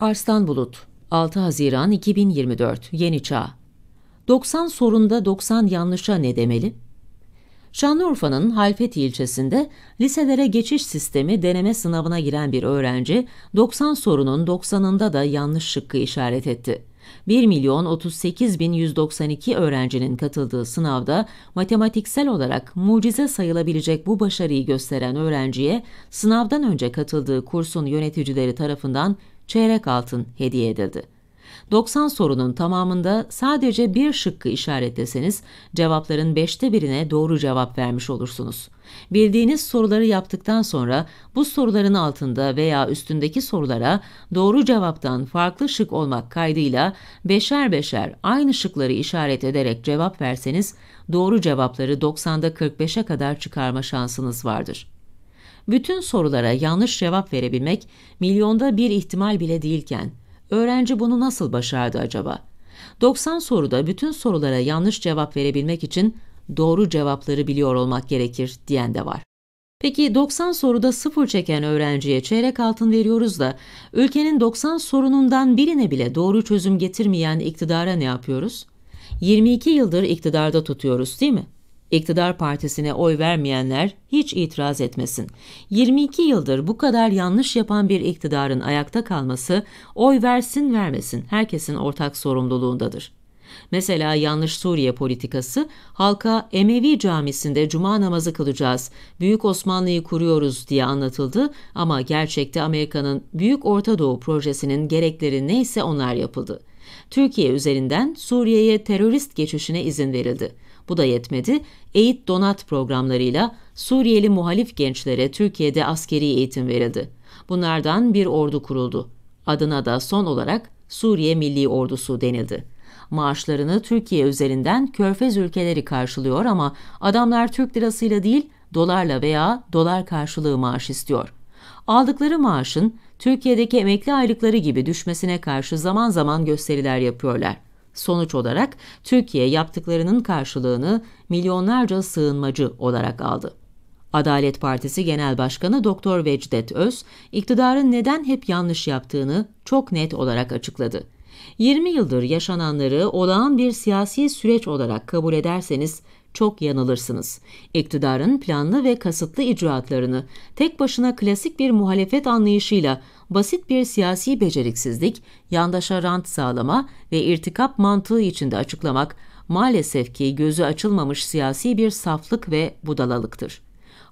Arslan Bulut 6 Haziran 2024 Yeni Çağ 90 sorunda 90 yanlışa ne demeli? Şanlıurfa'nın Halfeti ilçesinde liselere geçiş sistemi deneme sınavına giren bir öğrenci 90 sorunun 90'ında da yanlış şıkkı işaret etti. 1 milyon 38 bin 192 öğrencinin katıldığı sınavda matematiksel olarak mucize sayılabilecek bu başarıyı gösteren öğrenciye sınavdan önce katıldığı kursun yöneticileri tarafından çeyrek altın hediye edildi. 90 sorunun tamamında sadece bir şıkkı işaretleseniz cevapların 5'te birine doğru cevap vermiş olursunuz. Bildiğiniz soruları yaptıktan sonra bu soruların altında veya üstündeki sorulara doğru cevaptan farklı şık olmak kaydıyla beşer beşer aynı şıkları işaret ederek cevap verseniz doğru cevapları 90'da 45'e kadar çıkarma şansınız vardır. Bütün sorulara yanlış cevap verebilmek milyonda bir ihtimal bile değilken öğrenci bunu nasıl başardı acaba? 90 soruda bütün sorulara yanlış cevap verebilmek için doğru cevapları biliyor olmak gerekir diyen de var. Peki 90 soruda sıfır çeken öğrenciye çeyrek altın veriyoruz da ülkenin 90 sorunundan birine bile doğru çözüm getirmeyen iktidara ne yapıyoruz? 22 yıldır iktidarda tutuyoruz değil mi? İktidar partisine oy vermeyenler hiç itiraz etmesin. 22 yıldır bu kadar yanlış yapan bir iktidarın ayakta kalması oy versin vermesin herkesin ortak sorumluluğundadır. Mesela yanlış Suriye politikası, halka Emevi camisinde cuma namazı kılacağız, Büyük Osmanlı'yı kuruyoruz diye anlatıldı ama gerçekte Amerika'nın Büyük Orta Doğu projesinin gerekleri neyse onlar yapıldı. Türkiye üzerinden Suriye'ye terörist geçişine izin verildi. Bu da yetmedi. Eğit Donat programlarıyla Suriyeli muhalif gençlere Türkiye'de askeri eğitim verildi. Bunlardan bir ordu kuruldu. Adına da son olarak Suriye Milli Ordusu denildi. Maaşlarını Türkiye üzerinden körfez ülkeleri karşılıyor ama adamlar Türk lirasıyla değil dolarla veya dolar karşılığı maaş istiyor. Aldıkları maaşın Türkiye'deki emekli aylıkları gibi düşmesine karşı zaman zaman gösteriler yapıyorlar. Sonuç olarak Türkiye yaptıklarının karşılığını milyonlarca sığınmacı olarak aldı. Adalet Partisi Genel Başkanı Doktor Vecdet Öz, iktidarın neden hep yanlış yaptığını çok net olarak açıkladı. 20 yıldır yaşananları olağan bir siyasi süreç olarak kabul ederseniz çok yanılırsınız. İktidarın planlı ve kasıtlı icraatlarını tek başına klasik bir muhalefet anlayışıyla basit bir siyasi beceriksizlik, yandaşa rant sağlama ve irtikap mantığı içinde açıklamak maalesef ki gözü açılmamış siyasi bir saflık ve budalalıktır.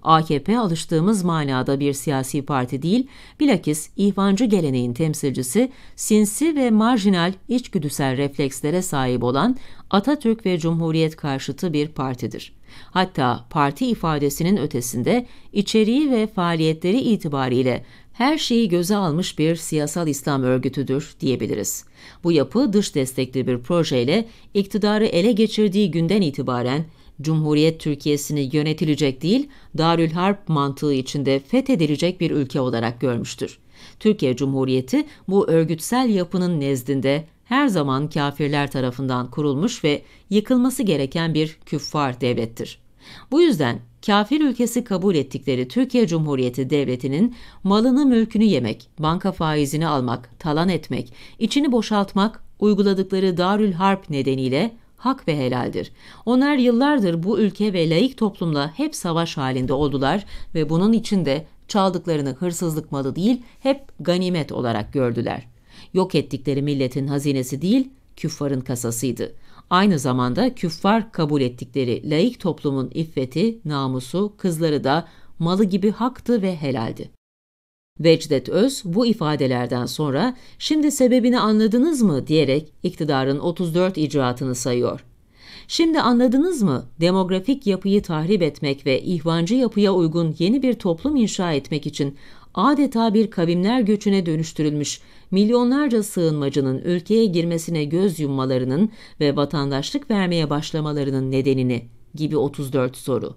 AKP alıştığımız manada bir siyasi parti değil, bilakis ihvancı geleneğin temsilcisi, sinsi ve marjinal içgüdüsel reflekslere sahip olan Atatürk ve Cumhuriyet karşıtı bir partidir. Hatta parti ifadesinin ötesinde içeriği ve faaliyetleri itibariyle her şeyi göze almış bir siyasal İslam örgütüdür diyebiliriz. Bu yapı dış destekli bir projeyle iktidarı ele geçirdiği günden itibaren Cumhuriyet Türkiye'sini yönetilecek değil, Darülharp mantığı içinde fethedilecek bir ülke olarak görmüştür. Türkiye Cumhuriyeti bu örgütsel yapının nezdinde her zaman kafirler tarafından kurulmuş ve yıkılması gereken bir küffar devlettir. Bu yüzden kafir ülkesi kabul ettikleri Türkiye Cumhuriyeti Devleti'nin malını mülkünü yemek, banka faizini almak, talan etmek, içini boşaltmak uyguladıkları Darül Harp nedeniyle hak ve helaldir. Onlar yıllardır bu ülke ve laik toplumla hep savaş halinde oldular ve bunun için de çaldıklarını hırsızlık malı değil, hep ganimet olarak gördüler. Yok ettikleri milletin hazinesi değil, küffarın kasasıydı. Aynı zamanda küffar kabul ettikleri laik toplumun iffeti, namusu, kızları da malı gibi haktı ve helaldi. Vecdet Öz bu ifadelerden sonra şimdi sebebini anladınız mı diyerek iktidarın 34 icraatını sayıyor. Şimdi anladınız mı? Demografik yapıyı tahrip etmek ve ihvancı yapıya uygun yeni bir toplum inşa etmek için adeta bir kavimler göçüne dönüştürülmüş milyonlarca sığınmacının ülkeye girmesine göz yummalarının ve vatandaşlık vermeye başlamalarının nedenini gibi 34 soru.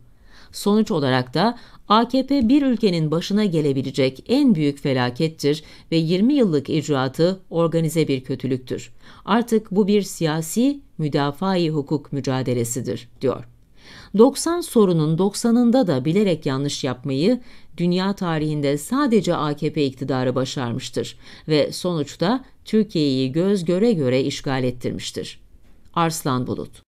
Sonuç olarak da AKP bir ülkenin başına gelebilecek en büyük felakettir ve 20 yıllık icraatı organize bir kötülüktür. Artık bu bir siyasi müdafai hukuk mücadelesidir, diyor. 90 sorunun 90'ında da bilerek yanlış yapmayı dünya tarihinde sadece AKP iktidarı başarmıştır ve sonuçta Türkiye'yi göz göre göre işgal ettirmiştir. Arslan Bulut